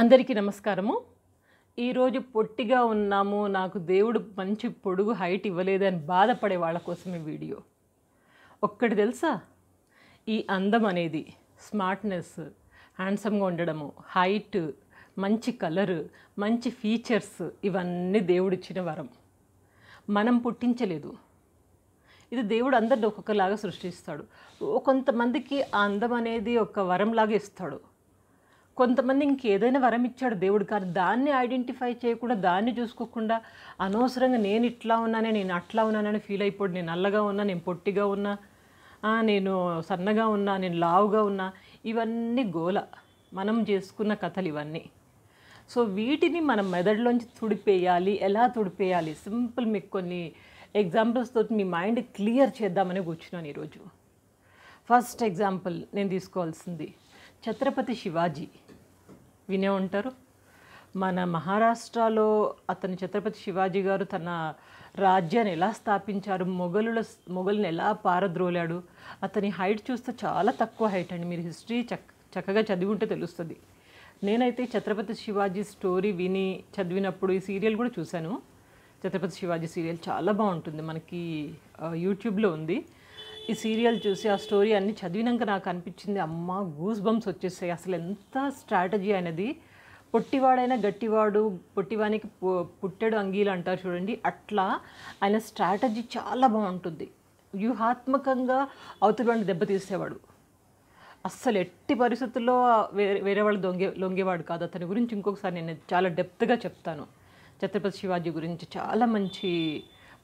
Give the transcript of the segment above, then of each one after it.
అందరికీ నమస్కారము ఈరోజు పొట్టిగా ఉన్నాము నాకు దేవుడు మంచి పొడుగు హైట్ ఇవ్వలేదు అని బాధపడే వాళ్ళ కోసం ఈ వీడియో ఒక్కటి తెలుసా ఈ అందం అనేది స్మార్ట్నెస్ హ్యాండ్సమ్గా ఉండడము హైట్ మంచి కలరు మంచి ఫీచర్స్ ఇవన్నీ దేవుడిచ్చిన వరం మనం పుట్టించలేదు ఇది దేవుడు అందరిని ఒక్కొక్కలాగా సృష్టిస్తాడు కొంతమందికి ఆ అందం అనేది ఒక వరంలాగా ఇస్తాడు కొంతమంది ఇంకేదైనా వరం ఇచ్చాడు దేవుడు కానీ దాన్ని ఐడెంటిఫై చేయకుండా దాన్ని చూసుకోకుండా అనవసరంగా నేను ఇట్లా ఉన్నానే నేను అట్లా ఉన్నానని ఫీల్ అయిపోడు నేను నల్లగా ఉన్నా నేను పొట్టిగా ఉన్నా నేను సన్నగా ఉన్నా నేను లావుగా ఉన్నా ఇవన్నీ గోల మనం చేసుకున్న కథలు ఇవన్నీ సో వీటిని మనం మెదడులోంచి తుడిపేయాలి ఎలా తుడిపేయాలి సింపుల్ మీకు కొన్ని ఎగ్జాంపుల్స్ తోటి మీ మైండ్ క్లియర్ చేద్దామని కూర్చున్నాను ఈరోజు ఫస్ట్ ఎగ్జాంపుల్ నేను తీసుకోవాల్సింది ఛత్రపతి శివాజీ వినే ఉంటారు మన మహారాష్ట్రలో అతను ఛత్రపతి శివాజీ గారు తన రాజ్యాన్ని ఎలా స్థాపించారు మొఘలుల మొఘల్ని ఎలా పారద్రోలాడు అతని హైట్ చూస్తే చాలా తక్కువ హైట్ అండి మీరు హిస్టరీ చక్క చక్కగా చదివి ఉంటే తెలుస్తుంది నేనైతే ఛత్రపతి శివాజీ స్టోరీ విని చదివినప్పుడు ఈ సీరియల్ కూడా చూశాను ఛత్రపతి శివాజీ సీరియల్ చాలా బాగుంటుంది మనకి యూట్యూబ్లో ఉంది ఈ సీరియల్ చూసి ఆ స్టోరీ అన్ని చదివినాక నాకు అనిపించింది అమ్మ గూస్ బంప్స్ వచ్చేసాయి అసలు ఎంత స్ట్రాటజీ అనేది పొట్టివాడైనా గట్టివాడు పొట్టివానికి పుట్టెడు అంగీలు అంటారు చూడండి అట్లా ఆయన స్ట్రాటజీ చాలా బాగుంటుంది వ్యూహాత్మకంగా అవతలవాడిని దెబ్బతీసేవాడు అస్సలు ఎట్టి పరిస్థితుల్లో వేరే వేరే వాళ్ళు దొంగే లొంగేవాడు కాదు అతని గురించి ఇంకొకసారి నేను చాలా డెప్త్గా చెప్తాను ఛత్రపతి శివాజీ గురించి చాలా మంచి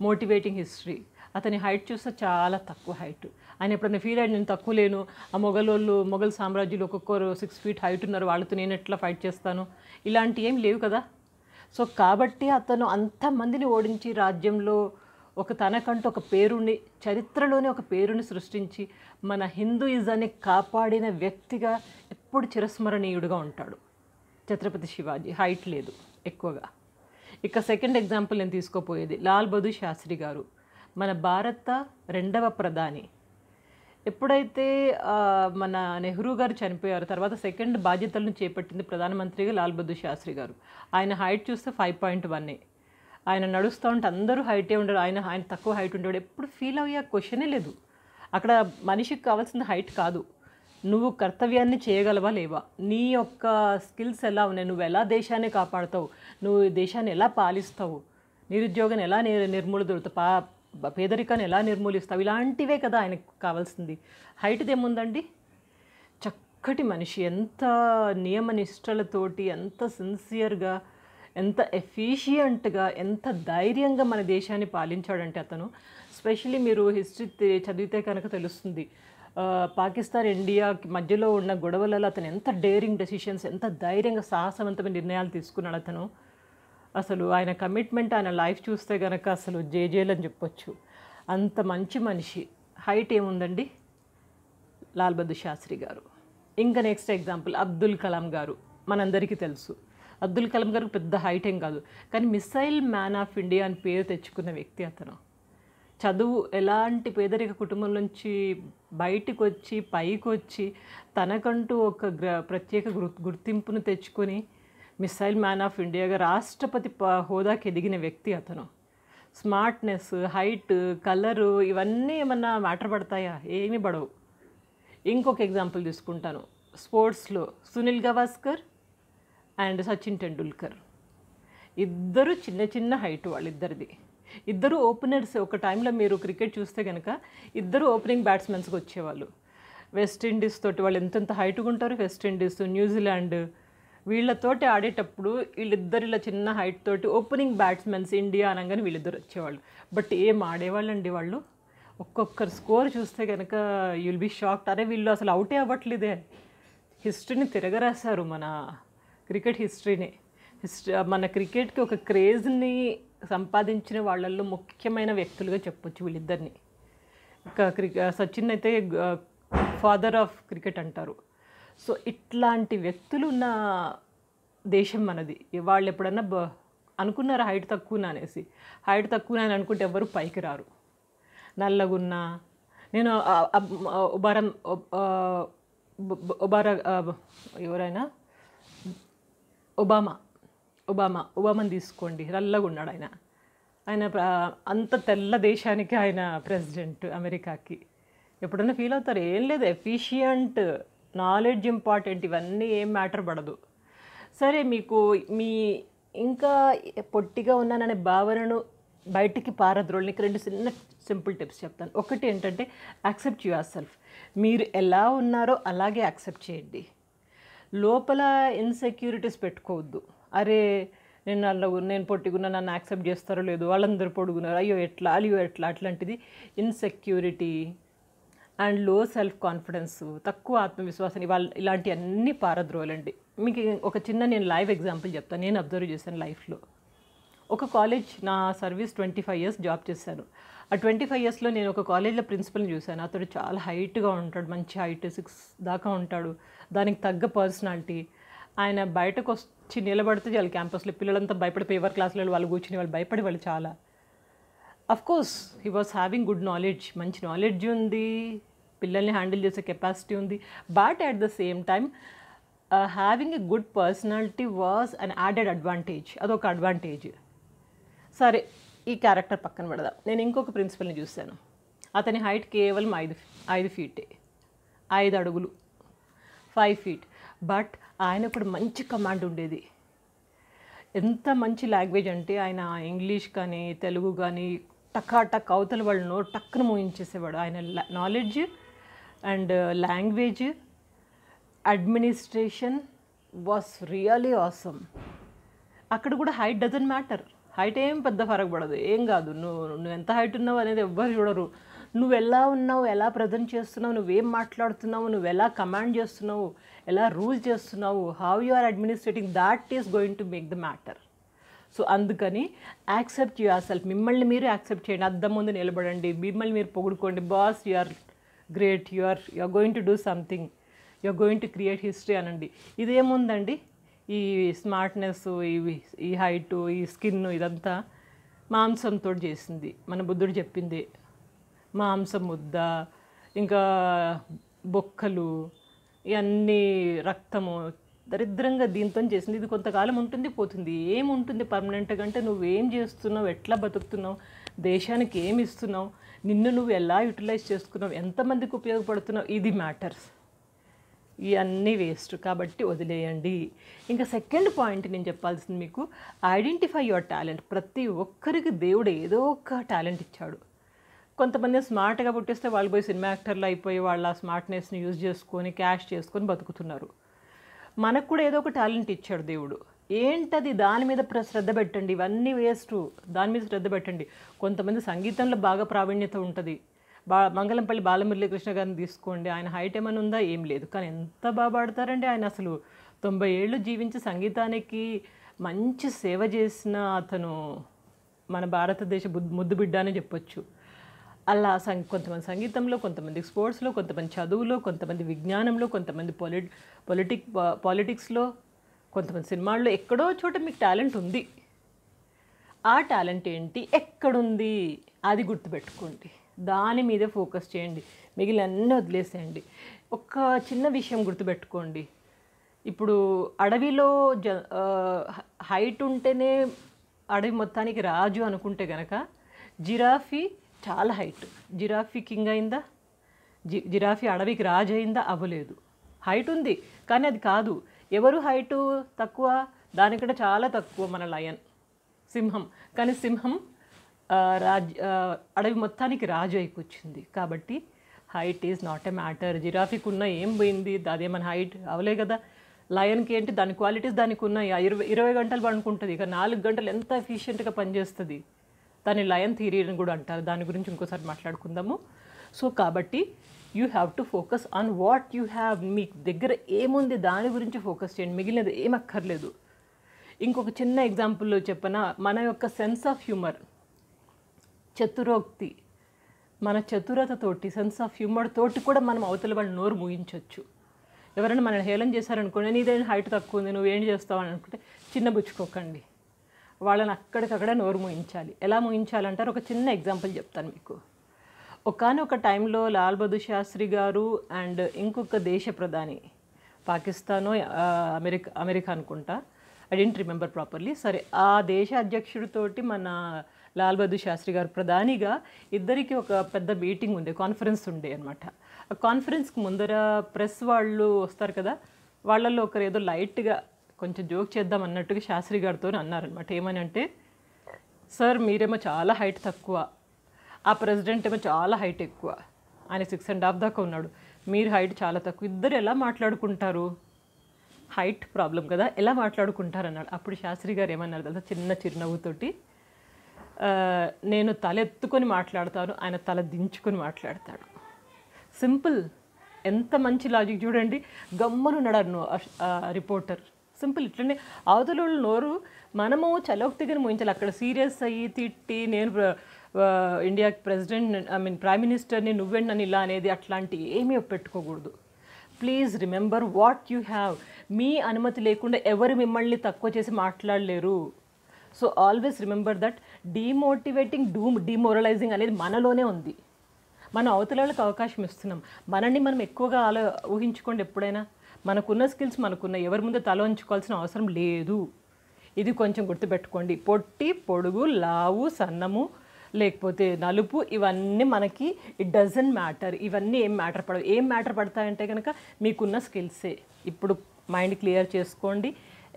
మోటివేటింగ్ హిస్టరీ అతని హైట్ చూస్తే చాలా తక్కువ హైట్ ఆయన ఎప్పుడైనా ఫీల్ అయ్యాడు నేను తక్కువ లేను ఆ మొగలోళ్ళు మొఘల్ సామ్రాజ్యులు ఒక్కొక్కరు సిక్స్ ఫీట్ హైట్ ఉన్నారు వాళ్ళతో నేను ఎట్లా ఫైట్ చేస్తాను ఇలాంటి ఏం లేవు కదా సో కాబట్టి అతను అంతమందిని ఓడించి రాజ్యంలో ఒక తనకంటూ ఒక పేరుని చరిత్రలోనే ఒక పేరుని సృష్టించి మన హిందూయిజాన్ని కాపాడిన వ్యక్తిగా ఎప్పుడు చిరస్మరణీయుడుగా ఉంటాడు ఛత్రపతి శివాజీ హైట్ లేదు ఎక్కువగా ఇక సెకండ్ ఎగ్జాంపుల్ నేను తీసుకోపోయేది లాల్ బహదూర్ శాస్త్రి గారు మన భారత రెండవ ప్రధాని ఎప్పుడైతే మన నెహ్రూ గారు చనిపోయారు తర్వాత సెకండ్ బాధ్యతలను చేపట్టింది ప్రధానమంత్రిగా లాల్ బహదూర్ శాస్త్రి గారు ఆయన హైట్ చూస్తే ఫైవ్ పాయింట్ వన్నే ఆయన నడుస్తూ ఉంటే అందరూ హైటే ఉండడు ఆయన ఆయన తక్కువ హైట్ ఉండేవాడు ఎప్పుడు ఫీల్ అయ్యే క్వశ్చనే లేదు అక్కడ మనిషికి కావాల్సిన హైట్ కాదు నువ్వు కర్తవ్యాన్ని చేయగలవా లేవా నీ యొక్క స్కిల్స్ ఎలా ఉన్నాయి నువ్వు ఎలా దేశాన్ని కాపాడుతావు నువ్వు దేశాన్ని ఎలా పాలిస్తావు నిరుద్యోగం ఎలా నిర్ దొరుకుతావు పా పేదరికాన్ని ఎలా నిర్మూలిస్తావు ఇలాంటివే కదా ఆయనకు కావాల్సింది హైట్ది ఏముందండి చక్కటి మనిషి ఎంత నియమ నిష్టలతోటి ఎంత సిన్సియర్గా ఎంత ఎఫిషియంట్గా ఎంత ధైర్యంగా మన దేశాన్ని పాలించాడంటే అతను స్పెషలీ మీరు హిస్టరీ చదివితే కనుక తెలుస్తుంది పాకిస్తాన్ ఇండియా మధ్యలో ఉన్న గొడవలలో అతను ఎంత డేరింగ్ డెసిషన్స్ ఎంత ధైర్యంగా సాహసవంతమైన నిర్ణయాలు తీసుకున్నాడు అతను అసలు ఆయన కమిట్మెంట్ ఆయన లైఫ్ చూస్తే గనక అసలు జేజేలు అని చెప్పొచ్చు అంత మంచి మనిషి హైట్ ఏముందండి లాల్ బహదూర్ శాస్త్రి గారు ఇంకా నెక్స్ట్ ఎగ్జాంపుల్ అబ్దుల్ కలాం గారు మనందరికీ తెలుసు అబ్దుల్ కలాం గారు పెద్ద హైట్ ఏం కాదు కానీ మిస్సైల్ మ్యాన్ ఆఫ్ ఇండియా అని పేరు తెచ్చుకున్న వ్యక్తి అతను చదువు ఎలాంటి పేదరిక కుటుంబం నుంచి బయటకు వచ్చి పైకి వచ్చి తనకంటూ ఒక ప్రత్యేక గుర్తింపును తెచ్చుకొని మిసైల్ మ్యాన్ ఆఫ్ ఇండియాగా రాష్ట్రపతి హోదాకి ఎదిగిన వ్యక్తి అతను స్మార్ట్నెస్ హైట్ కలరు ఇవన్నీ ఏమన్నా మ్యాటర్ పడతాయా ఏమీ పడవు ఇంకొక ఎగ్జాంపుల్ తీసుకుంటాను స్పోర్ట్స్లో సునీల్ గవాస్కర్ అండ్ సచిన్ టెండూల్కర్ ఇద్దరు చిన్న చిన్న హైట్ వాళ్ళిద్దరిది ఇద్దరు ఓపెనర్స్ ఒక టైంలో మీరు క్రికెట్ చూస్తే కనుక ఇద్దరు ఓపెనింగ్ బ్యాట్స్మెన్స్కి వచ్చేవాళ్ళు వెస్టిండీస్ తోటి వాళ్ళు ఎంతెంత హైట్గా ఉంటారు వెస్టిండీస్ న్యూజిలాండ్ వీళ్ళతోటి ఆడేటప్పుడు ఇలా చిన్న హైట్ తోటి ఓపెనింగ్ బ్యాట్స్మెన్స్ ఇండియా అనగానే వీళ్ళిద్దరు వచ్చేవాళ్ళు బట్ ఏం ఆడేవాళ్ళండి వాళ్ళు ఒక్కొక్కరు స్కోర్ చూస్తే కనుక యుల్ బి షాక్డ్ అరే వీళ్ళు అసలు అవుటే అవ్వట్లేదే హిస్టరీని తిరగరాశారు మన క్రికెట్ హిస్టరీని హిస్టరీ మన క్రికెట్కి ఒక క్రేజ్ని సంపాదించిన వాళ్ళల్లో ముఖ్యమైన వ్యక్తులుగా చెప్పొచ్చు వీళ్ళిద్దరిని ఇంకా క్రికె సచిన్ అయితే ఫాదర్ ఆఫ్ క్రికెట్ అంటారు సో ఇట్లాంటి వ్యక్తులు ఉన్న దేశం మనది వాళ్ళు ఎప్పుడన్నా బ అనుకున్నారు హైట్ తక్కువ అనేసి హైట్ తక్కువ అని అనుకుంటే ఎవరు పైకి రారు నల్లగున్నా నేను ఒబారం ఒబారా ఎవరైనా ఒబామా ఒబామా ఒబామాని తీసుకోండి నల్లగా ఉన్నాడు ఆయన ఆయన అంత తెల్ల దేశానికి ఆయన ప్రెసిడెంట్ అమెరికాకి ఎప్పుడైనా ఫీల్ అవుతారు ఏం లేదు ఎఫిషియంట్ నాలెడ్జ్ ఇంపార్టెంట్ ఇవన్నీ ఏం మ్యాటర్ పడదు సరే మీకు మీ ఇంకా పొట్టిగా ఉన్నాననే భావనను బయటికి పారద్రోళ్ళు నీకు రెండు చిన్న సింపుల్ టిప్స్ చెప్తాను ఒకటి ఏంటంటే యాక్సెప్ట్ యువర్ సెల్ఫ్ మీరు ఎలా ఉన్నారో అలాగే యాక్సెప్ట్ చేయండి లోపల ఇన్సెక్యూరిటీస్ పెట్టుకోవద్దు అరే నేను అలా నేను పొట్టిగున్నా నన్ను యాక్సెప్ట్ చేస్తారో లేదు వాళ్ళందరూ పొడుగున్నారు అయ్యో ఎట్లా అలియో ఎట్లా అట్లాంటిది insecurity and low self confidence తక్కువ ఆత్మవిశ్వాసం ఇవాళ ఇలాంటివన్నీ పారద్రోలండి మీకు ఒక చిన్న నేను లైవ్ ఎగ్జాంపుల్ చెప్తాను నేను అబ్జర్వ్ చేశాను లైఫ్లో ఒక కాలేజ్ నా service twenty five years job చేశాను ఆ ట్వంటీ ఫైవ్ ఇయర్స్లో నేను ఒక కాలేజ్లో ప్రిన్సిపల్ని చూశాను అతడు చాలా హైట్గా ఉంటాడు మంచి హైట్ సిక్స్ దాకా ఉంటాడు దానికి తగ్గ పర్సనాలిటీ ఆయన బయటకు వచ్చి నిలబడితే వాళ్ళ క్యాంపస్లో పిల్లలంతా భయపడిపోయి ఎవరి క్లాసులలో వాళ్ళు కూర్చుని వాళ్ళు భయపడి వాళ్ళు చాలా of course he was having good knowledge మంచి నాలెడ్జ్ ఉంది పిల్లల్ని హ్యాండిల్ చేసే కెపాసిటీ ఉంది but at the same time having a good personality was an added advantage అదొక అడ్వాంటేజ్ సరే ఈ క్యారెక్టర్ పక్కన పెడదాం నేను ఇంకొక ప్రిన్సిపల్ని చూశాను అతని హైట్ కేవలం ఐదు ఐదు ఫీటే ఐదు అడుగులు ఫైవ్ ఫీట్ బట్ ఆయన కూడా మంచి కమాండ్ ఉండేది ఎంత మంచి లాంగ్వేజ్ అంటే ఆయన ఇంగ్లీష్ కానీ తెలుగు కానీ టకా టక్ అవతల వాళ్ళు నోరు టక్కును మోయించేసేవాడు ఆయన knowledge and language administration was really awesome అక్కడ కూడా హైట్ డజంట్ మ్యాటర్ హైట్ ఏం పెద్ద ఫరక్ పడదు ఏం కాదు నువ్వు నువ్వు ఎంత హైట్ ఉన్నావు అనేది ఎవ్వరు చూడరు నువ్వు ఎలా ఉన్నావు ఎలా ప్రజెంట్ చేస్తున్నావు నువ్వేం మాట్లాడుతున్నావు నువ్వు ఎలా కమాండ్ చేస్తున్నావు ఎలా రూల్ చేస్తున్నావు how you are administrating that is going to make the matter so అందుకని యాక్సెప్ట్ యువర్ సెల్ఫ్ మిమ్మల్ని మీరు యాక్సెప్ట్ చేయండి అద్దం ముందు నిలబడండి మిమ్మల్ని మీరు పొగుడుకోండి boss you are great you are you are going to do something you are going to create history అనండి ఇదేముందండి ఈ స్మార్ట్నెస్ ఇవి ఈ హైట్ ఈ స్కిన్ ఇదంతా మాంసంతో చేసింది మన బుద్ధుడు చెప్పింది మాంసం ముద్ద ఇంకా బొక్కలు ఇవన్నీ రక్తము దరిద్రంగా దీంతో చేసింది ఇది కొంతకాలం ఉంటుంది పోతుంది ఏముంటుంది పర్మనెంట్గా అంటే నువ్వేం చేస్తున్నావు ఎట్లా బతుకుతున్నావు దేశానికి ఏమి ఇస్తున్నావు నిన్ను నువ్వు ఎలా యూటిలైజ్ చేసుకున్నావు ఎంతమందికి ఉపయోగపడుతున్నావు ఇది మ్యాటర్స్ ఇవన్నీ వేస్ట్ కాబట్టి వదిలేయండి ఇంకా సెకండ్ పాయింట్ నేను చెప్పాల్సింది మీకు ఐడెంటిఫై యువర్ టాలెంట్ ప్రతి ఒక్కరికి దేవుడు ఏదో ఒక టాలెంట్ ఇచ్చాడు కొంతమంది స్మార్ట్గా పుట్టిస్తే వాళ్ళు పోయి సినిమా యాక్టర్లు అయిపోయి వాళ్ళ స్మార్ట్నెస్ని యూజ్ చేసుకొని క్యాష్ చేసుకొని బతుకుతున్నారు మనకు కూడా ఏదో ఒక టాలెంట్ ఇచ్చాడు దేవుడు ఏంటది దాని మీద శ్రద్ధ పెట్టండి ఇవన్నీ వేస్ట్ దాని మీద శ్రద్ధ పెట్టండి కొంతమంది సంగీతంలో బాగా ప్రావీణ్యత ఉంటుంది బా మంగళంపల్లి బాలమురళీకృష్ణ గారిని తీసుకోండి ఆయన హైట్ ఏమైనా ఉందా ఏం లేదు కానీ ఎంత బాగా పాడతారండి ఆయన అసలు తొంభై ఏళ్ళు జీవించి సంగీతానికి మంచి సేవ చేసిన అతను మన భారతదేశ ముద్దు బిడ్డ అని చెప్పొచ్చు అలా సం కొంతమంది సంగీతంలో కొంతమంది స్పోర్ట్స్లో కొంతమంది చదువులో కొంతమంది విజ్ఞానంలో కొంతమంది పొలి పొలిటిక్ పాలిటిక్స్లో కొంతమంది సినిమాల్లో ఎక్కడో చోట మీకు టాలెంట్ ఉంది ఆ టాలెంట్ ఏంటి ఎక్కడుంది అది గుర్తుపెట్టుకోండి దాని మీదే ఫోకస్ చేయండి మిగిలిన వదిలేసేయండి ఒక చిన్న విషయం గుర్తుపెట్టుకోండి ఇప్పుడు అడవిలో జ హైట్ ఉంటేనే అడవి మొత్తానికి రాజు అనుకుంటే గనక జిరాఫీ చాలా హైట్ జిరాఫీ కింగ్ అయిందా జి జిరాఫీ అడవికి రాజు అయిందా అవ్వలేదు హైట్ ఉంది కానీ అది కాదు ఎవరు హైటు తక్కువ దానికంటే చాలా తక్కువ మన లయన్ సింహం కానీ సింహం రాజ్ అడవి మొత్తానికి రాజు అయికొచ్చింది కాబట్టి height is not a matter జిరాఫీకి ఉన్న ఏం పోయింది అదేమన్నా హైట్ అవలే కదా లయన్కి ఏంటి దాని క్వాలిటీస్ దానికి ఉన్నాయి ఇరవై ఇరవై గంటలు పడుకుంటుంది ఇక నాలుగు గంటలు ఎంత ఎఫిషియెంట్గా పనిచేస్తుంది దాని లయన్ థీరీ అని కూడా అంటారు దాని గురించి ఇంకోసారి మాట్లాడుకుందాము సో కాబట్టి you have to focus on what you have మీ దగ్గర ఏముంది దాని గురించి ఫోకస్ చేయండి మిగిలినది ఏమక్కర్లేదు ఇంకొక చిన్న ఎగ్జాంపుల్లో చెప్పిన మన యొక్క సెన్స్ ఆఫ్ హ్యూమర్ చతురోక్తి మన చతురతతోటి సెన్స్ ఆఫ్ హ్యూమర్ తోటి కూడా మనం అవతల వాళ్ళు నోరు ముగించవచ్చు ఎవరైనా మనల్ని హేళన చేశారనుకోండి నీదేం హైట్ తక్కువ ఉంది ఏం చేస్తావు అని అనుకుంటే చిన్న బుచ్చుకోకండి వాళ్ళని అక్కడికక్కడ నోరు మూయించాలి ఎలా మూయించాలంటారు ఒక చిన్న ఎగ్జాంపుల్ చెప్తాను మీకు ఒకనొక టైంలో లాల్ బహదూర్ శాస్త్రి గారు అండ్ ఇంకొక దేశ ప్రధాని పాకిస్తాను అమెరికా అమెరికా అనుకుంటా ఐ డెంట్ రిమెంబర్ ప్రాపర్లీ సరే ఆ దేశ అధ్యక్షుడితోటి మన లాల్ బహదూర్ శాస్త్రి గారు ప్రధానిగా ఇద్దరికి ఒక పెద్ద మీటింగ్ ఉండే కాన్ఫరెన్స్ ఉండే అనమాట ఆ కాన్ఫరెన్స్కి ముందర ప్రెస్ వాళ్ళు వస్తారు కదా వాళ్ళల్లో ఒకరు ఏదో లైట్గా కొంచెం జోక్ చేద్దాం అన్నట్టుగా శాస్త్రి గారితో అన్నారనమాట ఏమని అంటే సార్ మీరేమో చాలా హైట్ తక్కువ ఆ ప్రెసిడెంట్ ఏమో చాలా హైట్ ఎక్కువ ఆయన సిక్స్ అండ్ హాఫ్ దాకా ఉన్నాడు మీరు హైట్ చాలా తక్కువ ఇద్దరు ఎలా మాట్లాడుకుంటారు హైట్ ప్రాబ్లం కదా ఎలా మాట్లాడుకుంటారు అన్నాడు అప్పుడు శాస్త్రి గారు ఏమన్నారు కదా చిన్న చిరునవ్వుతోటి నేను తలెత్తుకొని మాట్లాడతాను ఆయన తల దించుకొని మాట్లాడతాడు సింపుల్ ఎంత మంచి లాజిక్ చూడండి గమ్మనున్నాడు అన్ను రిపోర్టర్ సింపుల్ ఇట్లనే అవతల నోరు మనము చలోక్తిగా ముయించాలి అక్కడ సీరియస్ అయ్యి తిట్టి నేను ఇండియాకి ప్రెసిడెంట్ ఐ మీన్ ప్రైమ్ మినిస్టర్ని నువ్వేండి నన్ను ఇలా అనేది అట్లాంటి ఏమీ పెట్టుకోకూడదు please remember what you have మీ అనుమతి లేకుండా ఎవరు మిమ్మల్ని తక్కువ చేసి మాట్లాడలేరు so always remember that demotivating doom demoralising అనేది మనలోనే ఉంది మనం అవతలాలకు అవకాశం ఇస్తున్నాం మనల్ని మనం ఎక్కువగా ఆలో ఊహించుకోండి ఎప్పుడైనా మనకున్న స్కిల్స్ మనకున్న ఎవరి ముందు తల ఉంచుకోవాల్సిన అవసరం లేదు ఇది కొంచెం గుర్తుపెట్టుకోండి పొట్టి పొడుగు లావు సన్నము లేకపోతే నలుపు ఇవన్నీ మనకి ఇట్ డజన్ మ్యాటర్ ఇవన్నీ ఏం మ్యాటర్ పడవు ఏం మ్యాటర్ పడతాయంటే కనుక మీకున్న స్కిల్సే ఇప్పుడు మైండ్ క్లియర్ చేసుకోండి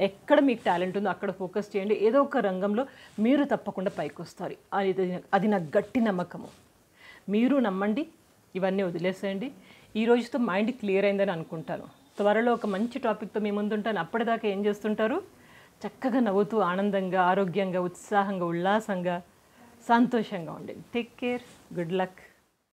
ఎక్కడ మీకు టాలెంట్ ఉందో అక్కడ ఫోకస్ చేయండి ఏదో ఒక రంగంలో మీరు తప్పకుండా పైకి వస్తారు అది అది నాకు గట్టి నమ్మకము మీరు నమ్మండి ఇవన్నీ వదిలేసేయండి ఈ రోజుతో మైండ్ క్లియర్ అయిందని అనుకుంటాను త్వరలో ఒక మంచి టాపిక్తో మీ ముందుంటాను అప్పటిదాకా ఏం చేస్తుంటారు చక్కగా నవ్వుతూ ఆనందంగా ఆరోగ్యంగా ఉత్సాహంగా ఉల్లాసంగా సంతోషంగా ఉండండి టేక్ కేర్ గుడ్ లక్